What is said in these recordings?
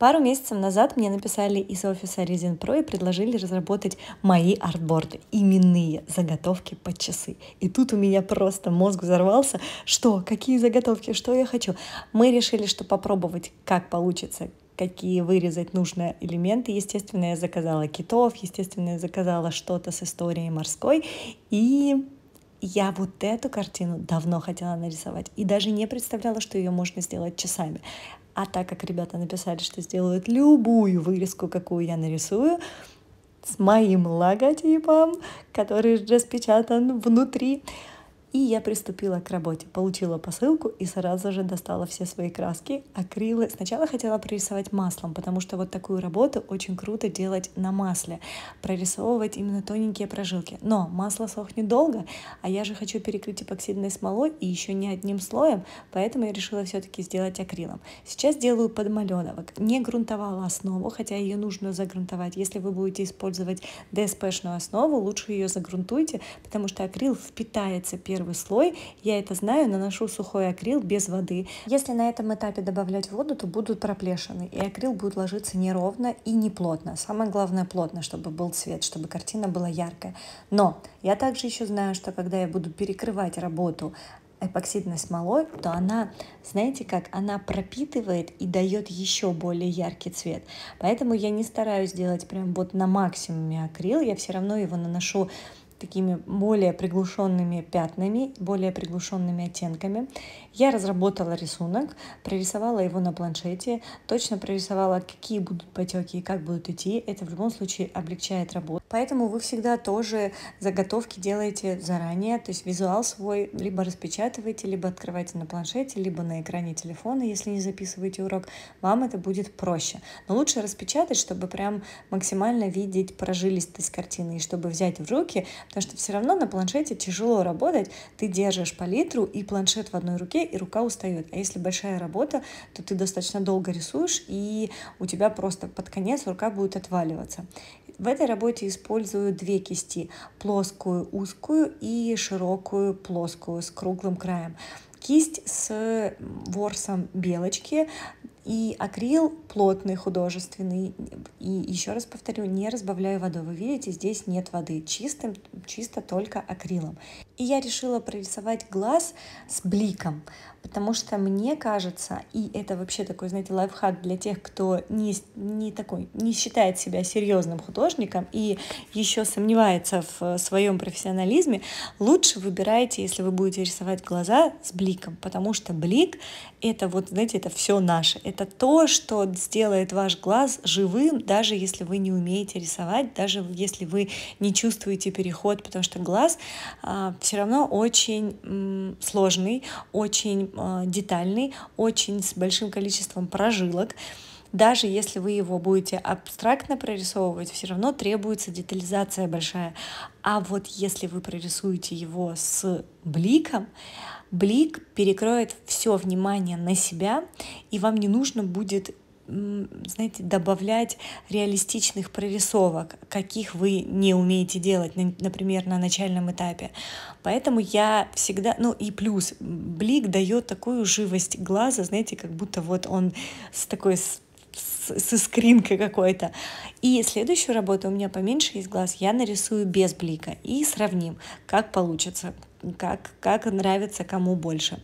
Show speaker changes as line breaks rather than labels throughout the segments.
Пару месяцев назад мне написали из офиса Resin Pro и предложили разработать мои артборды, именные заготовки под часы. И тут у меня просто мозг взорвался, что, какие заготовки, что я хочу. Мы решили, что попробовать, как получится, какие вырезать нужные элементы. Естественно, я заказала китов, естественно, я заказала что-то с историей морской. И я вот эту картину давно хотела нарисовать и даже не представляла, что ее можно сделать часами. А так как ребята написали, что сделают любую вырезку, какую я нарисую, с моим логотипом, который распечатан внутри, и я приступила к работе. Получила посылку и сразу же достала все свои краски, акрилы. Сначала хотела прорисовать маслом, потому что вот такую работу очень круто делать на масле. Прорисовывать именно тоненькие прожилки. Но масло сохнет долго, а я же хочу перекрыть эпоксидной смолой и еще не одним слоем, поэтому я решила все-таки сделать акрилом. Сейчас делаю подмаленовок. Не грунтовала основу, хотя ее нужно загрунтовать. Если вы будете использовать ДСПшную основу, лучше ее загрунтуйте, потому что акрил впитается первым первый слой. Я это знаю, наношу сухой акрил без воды. Если на этом этапе добавлять воду, то будут проплешины, и акрил будет ложиться неровно и не плотно. Самое главное плотно, чтобы был цвет, чтобы картина была яркая. Но я также еще знаю, что когда я буду перекрывать работу эпоксидной смолой, то она, знаете как, она пропитывает и дает еще более яркий цвет. Поэтому я не стараюсь делать прям вот на максимуме акрил, я все равно его наношу такими более приглушенными пятнами, более приглушенными оттенками. Я разработала рисунок, прорисовала его на планшете, точно прорисовала, какие будут потеки и как будут идти. Это в любом случае облегчает работу. Поэтому вы всегда тоже заготовки делаете заранее, то есть визуал свой либо распечатываете, либо открываете на планшете, либо на экране телефона, если не записываете урок, вам это будет проще. Но лучше распечатать, чтобы прям максимально видеть прожилистость картины, и чтобы взять в руки, потому что все равно на планшете тяжело работать, ты держишь палитру и планшет в одной руке, и рука устает. А если большая работа, то ты достаточно долго рисуешь, и у тебя просто под конец рука будет отваливаться. В этой работе использую две кисти – плоскую узкую и широкую плоскую с круглым краем. Кисть с ворсом белочки и акрил плотный, художественный. И еще раз повторю, не разбавляю водой. Вы видите, здесь нет воды. Чистым, чисто только акрилом. И я решила прорисовать глаз с бликом, потому что мне кажется, и это вообще такой, знаете, лайфхак для тех, кто не, не такой, не считает себя серьезным художником и еще сомневается в э, своем профессионализме, лучше выбирайте, если вы будете рисовать глаза с бликом, потому что блик — это вот, знаете, это все наше, это это то, что сделает ваш глаз живым, даже если вы не умеете рисовать, даже если вы не чувствуете переход, потому что глаз э, а, все равно очень сложный, очень э, детальный, очень с большим количеством прожилок даже если вы его будете абстрактно прорисовывать, все равно требуется детализация большая. А вот если вы прорисуете его с бликом, блик перекроет все внимание на себя, и вам не нужно будет знаете, добавлять реалистичных прорисовок, каких вы не умеете делать, например, на начальном этапе. Поэтому я всегда, ну и плюс, блик дает такую живость глаза, знаете, как будто вот он с такой с с, с искринкой какой-то. И следующую работу у меня поменьше есть глаз, я нарисую без блика и сравним, как получится, как, как нравится кому больше.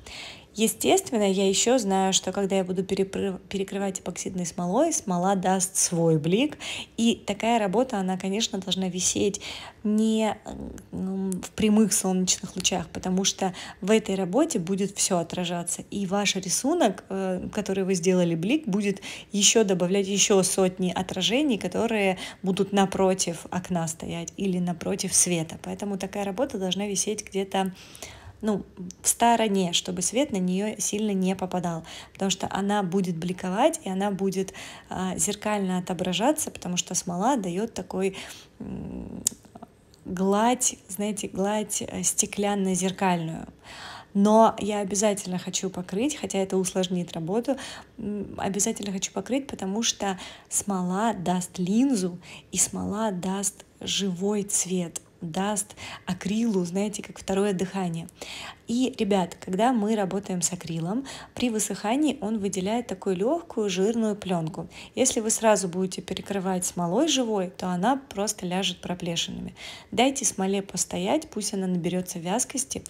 Естественно, я еще знаю, что когда я буду перекрывать эпоксидной смолой, смола даст свой блик, и такая работа, она, конечно, должна висеть не в прямых солнечных лучах, потому что в этой работе будет все отражаться, и ваш рисунок, э, который вы сделали блик, будет еще добавлять еще сотни отражений, которые будут напротив окна стоять или напротив света, поэтому такая работа должна висеть где-то ну, в стороне, чтобы свет на нее сильно не попадал, потому что она будет бликовать и она будет э, зеркально отображаться, потому что смола дает такой э, гладь, знаете, гладь э, стеклянно-зеркальную. Но я обязательно хочу покрыть, хотя это усложнит работу, обязательно хочу покрыть, потому что смола даст линзу, и смола даст живой цвет даст акрилу, знаете, как второе дыхание. И, ребят, когда мы работаем с акрилом, при высыхании он выделяет такую легкую жирную пленку. Если вы сразу будете перекрывать смолой живой, то она просто ляжет проплешинами. Дайте смоле постоять, пусть она наберется вязкости.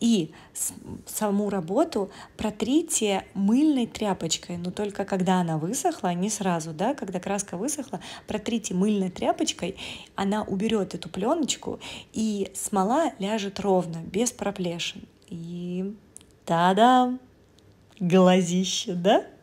И саму работу протрите мыльной тряпочкой, но только когда она высохла, не сразу, да, когда краска высохла, протрите мыльной тряпочкой, она уберет эту пленочку, и смола ляжет ровно, без проплешин. И та-дам! Глазище, да?